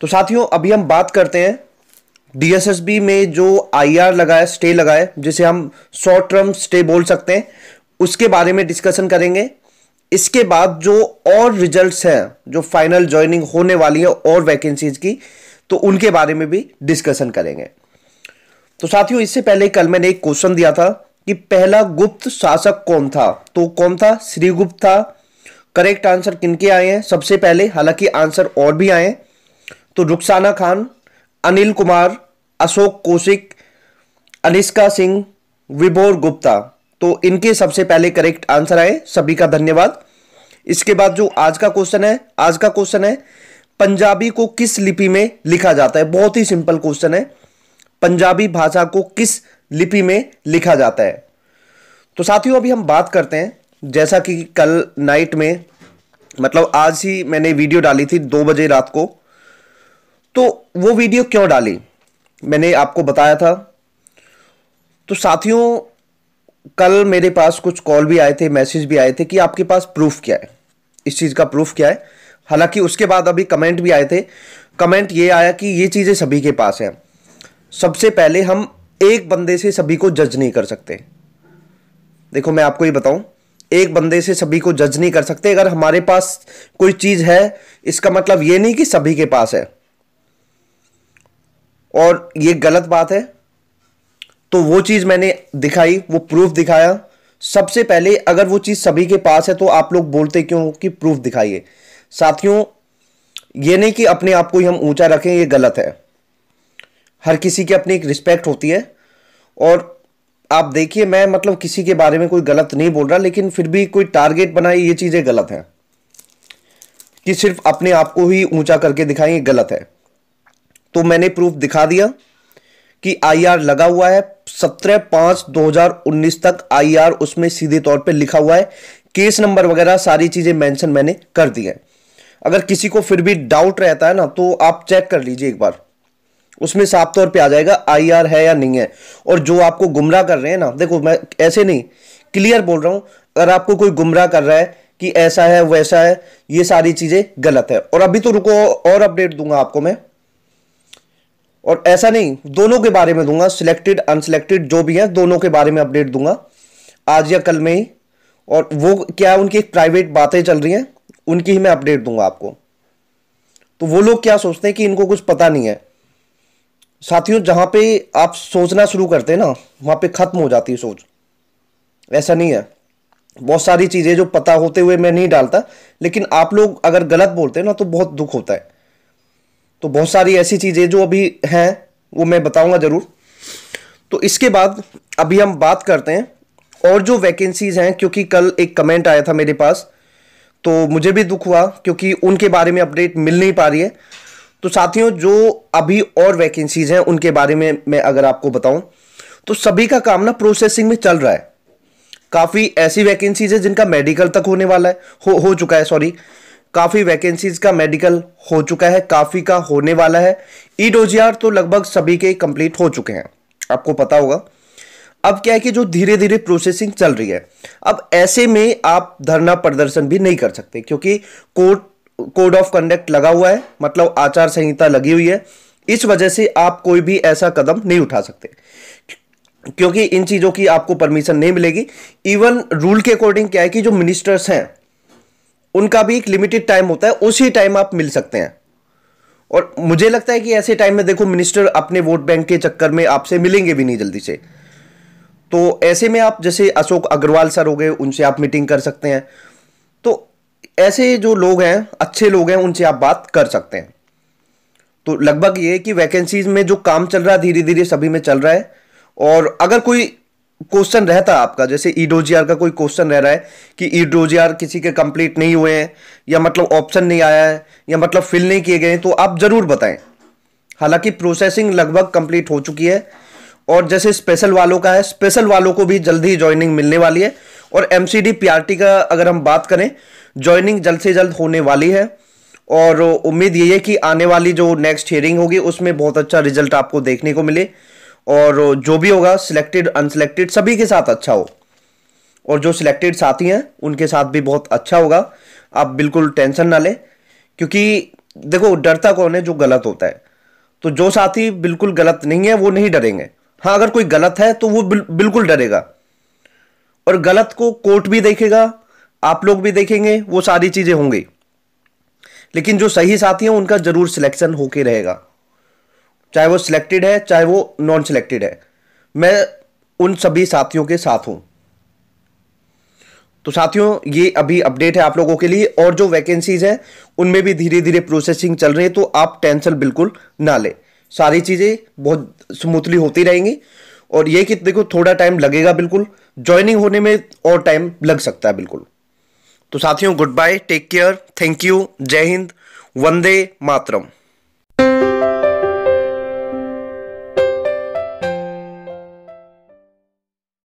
तो साथियों अभी हम बात करते हैं डीएसएसबी में जो आईआर लगा है स्टे लगा है जिसे हम शॉर्ट टर्म स्टे बोल सकते हैं उसके बारे में डिस्कशन करेंगे इसके बाद जो और रिजल्ट्स हैं जो फाइनल ज्वाइनिंग होने वाली है और वैकेंसीज की तो उनके बारे में भी डिस्कशन करेंगे तो साथियों इससे पहले कल मैंने एक क्वेश्चन दिया था कि पहला गुप्त शासक कौन था तो कौन था श्रीगुप्त था करेक्ट आंसर किनके आए हैं सबसे पहले हालांकि आंसर और भी आए हैं तो रुखसाना खान अनिल कुमार अशोक कौशिक अनिष्का सिंह विभोर गुप्ता तो इनके सबसे पहले करेक्ट आंसर आए सभी का धन्यवाद इसके बाद जो आज का क्वेश्चन है आज का क्वेश्चन है पंजाबी को किस लिपि में लिखा जाता है बहुत ही सिंपल क्वेश्चन है पंजाबी भाषा को किस लिपि में लिखा जाता है तो साथियों अभी हम बात करते हैं जैसा कि कल नाइट में मतलब आज ही मैंने वीडियो डाली थी दो बजे रात को तो वो वीडियो क्यों डाली मैंने आपको बताया था तो साथियों कल मेरे पास कुछ कॉल भी आए थे मैसेज भी आए थे कि आपके पास प्रूफ क्या है इस चीज़ का प्रूफ क्या है हालांकि उसके बाद अभी कमेंट भी आए थे कमेंट ये आया कि ये चीज़ें सभी के पास हैं सबसे पहले हम एक बंदे से सभी को जज नहीं कर सकते देखो मैं आपको ये बताऊं एक बंदे से सभी को जज नहीं कर सकते अगर हमारे पास कोई चीज़ है इसका मतलब ये नहीं कि सभी के पास है और ये गलत बात है तो वो चीज़ मैंने दिखाई वो प्रूफ दिखाया सबसे पहले अगर वो चीज़ सभी के पास है तो आप लोग बोलते क्यों कि प्रूफ दिखाइए साथियों ये नहीं कि अपने आप को ही हम ऊंचा रखें ये गलत है हर किसी की अपनी एक रिस्पेक्ट होती है और आप देखिए मैं मतलब किसी के बारे में कोई गलत नहीं बोल रहा लेकिन फिर भी कोई टारगेट बनाए ये चीज़ें गलत हैं कि सिर्फ अपने आप को ही ऊंचा करके दिखाएं ये गलत है तो मैंने प्रूफ दिखा दिया कि आईआर लगा हुआ है सत्रह पांच दो हजार उन्नीस तक आईआर उसमें सीधे तौर पे लिखा हुआ है केस नंबर वगैरह सारी चीज़ें मेंशन मैंने कर दी है अगर किसी को फिर भी डाउट रहता है ना तो आप चेक कर लीजिए एक बार उसमें साफ तौर पे आ जाएगा आईआर है या नहीं है और जो आपको गुमराह कर रहे हैं ना देखो मैं ऐसे नहीं क्लियर बोल रहा हूं अगर आपको कोई गुमराह कर रहा है कि ऐसा है वैसा है ये सारी चीज़ें गलत है और अभी तो रुको और अपडेट दूंगा आपको मैं और ऐसा नहीं दोनों के बारे में दूंगा सिलेक्टेड अनसिलेक्टेड जो भी है दोनों के बारे में अपडेट दूंगा आज या कल में ही और वो क्या उनकी एक प्राइवेट बातें चल रही हैं उनकी ही मैं अपडेट दूंगा आपको तो वो लोग क्या सोचते हैं कि इनको कुछ पता नहीं है साथियों जहाँ पे आप सोचना शुरू करते हैं ना वहाँ पे ख़त्म हो जाती है सोच ऐसा नहीं है बहुत सारी चीज़ें जो पता होते हुए मैं नहीं डालता लेकिन आप लोग अगर गलत बोलते हैं ना तो बहुत दुख होता है तो बहुत सारी ऐसी चीज़ें जो अभी हैं वो मैं बताऊंगा ज़रूर तो इसके बाद अभी हम बात करते हैं और जो वैकेंसीज़ हैं क्योंकि कल एक कमेंट आया था मेरे पास तो मुझे भी दुख हुआ क्योंकि उनके बारे में अपडेट मिल नहीं पा रही है तो साथियों जो अभी और वैकेंसीज़ हैं उनके बारे में मैं अगर आपको बताऊं तो सभी का काम ना प्रोसेसिंग में चल रहा है काफ़ी ऐसी वैकेंसीज है जिनका मेडिकल तक होने वाला है हो हो चुका है सॉरी काफ़ी वैकेंसीज का मेडिकल हो चुका है काफ़ी का होने वाला है ई तो लगभग सभी के कंप्लीट हो चुके हैं आपको पता होगा अब क्या है कि जो धीरे धीरे प्रोसेसिंग चल रही है अब ऐसे में आप धरना प्रदर्शन भी नहीं कर सकते क्योंकि कोर्ट कोड ऑफ कंडक्ट लगा हुआ है मतलब आचार संहिता लगी हुई है इस वजह से आप कोई भी ऐसा कदम नहीं उठा सकते क्योंकि इन चीज़ों की आपको परमिशन नहीं मिलेगी इवन रूल के अकॉर्डिंग क्या है कि जो मिनिस्टर्स हैं उनका भी एक लिमिटेड टाइम होता है उसी टाइम आप मिल सकते हैं और मुझे लगता है कि ऐसे टाइम में देखो मिनिस्टर अपने वोट बैंक के चक्कर में आपसे मिलेंगे भी नहीं जल्दी से तो ऐसे में आप जैसे अशोक अग्रवाल सर हो गए उनसे आप मीटिंग कर सकते हैं तो ऐसे जो लोग हैं अच्छे लोग हैं उनसे आप बात कर सकते हैं तो लगभग ये कि वैकेंसीज में जो काम चल रहा है धीरे धीरे सभी में चल रहा है और अगर कोई क्वेश्चन रहता है आपका जैसे ईडोजीआर का कोई क्वेश्चन रह रहा है कि ईडोजीआर किसी के कंप्लीट नहीं हुए हैं या मतलब ऑप्शन नहीं आया है या मतलब फिल नहीं किए गए हैं तो आप ज़रूर बताएं हालांकि प्रोसेसिंग लगभग कंप्लीट हो चुकी है और जैसे स्पेशल वालों का है स्पेशल वालों को भी जल्द ही ज्वाइनिंग मिलने वाली है और एम सी का अगर हम बात करें ज्वाइनिंग जल्द से जल्द होने वाली है और उम्मीद ये है कि आने वाली जो नेक्स्ट हियरिंग होगी उसमें बहुत अच्छा रिजल्ट आपको देखने को मिले और जो भी होगा सिलेक्टेड अनसिलेक्टेड सभी के साथ अच्छा हो और जो सिलेक्टेड साथी हैं उनके साथ भी बहुत अच्छा होगा आप बिल्कुल टेंशन ना लें क्योंकि देखो डरता कौन है जो गलत होता है तो जो साथी बिल्कुल गलत नहीं है वो नहीं डरेंगे हाँ अगर कोई गलत है तो वो बिल, बिल्कुल डरेगा और गलत को कोर्ट भी देखेगा आप लोग भी देखेंगे वो सारी चीज़ें होंगी लेकिन जो सही साथी हैं उनका ज़रूर सिलेक्शन होके रहेगा चाहे वो सिलेक्टेड है चाहे वो नॉन सिलेक्टेड है मैं उन सभी साथियों के साथ हूँ तो साथियों ये अभी अपडेट है आप लोगों के लिए और जो वैकेंसीज हैं उनमें भी धीरे धीरे प्रोसेसिंग चल रही है तो आप टेंशन बिल्कुल ना लें सारी चीज़ें बहुत स्मूथली होती रहेंगी और ये कि देखो थोड़ा टाइम लगेगा बिल्कुल ज्वाइनिंग होने में और टाइम लग सकता है बिल्कुल तो साथियों goodbye take care thank you जय हिंद वंदे मातरम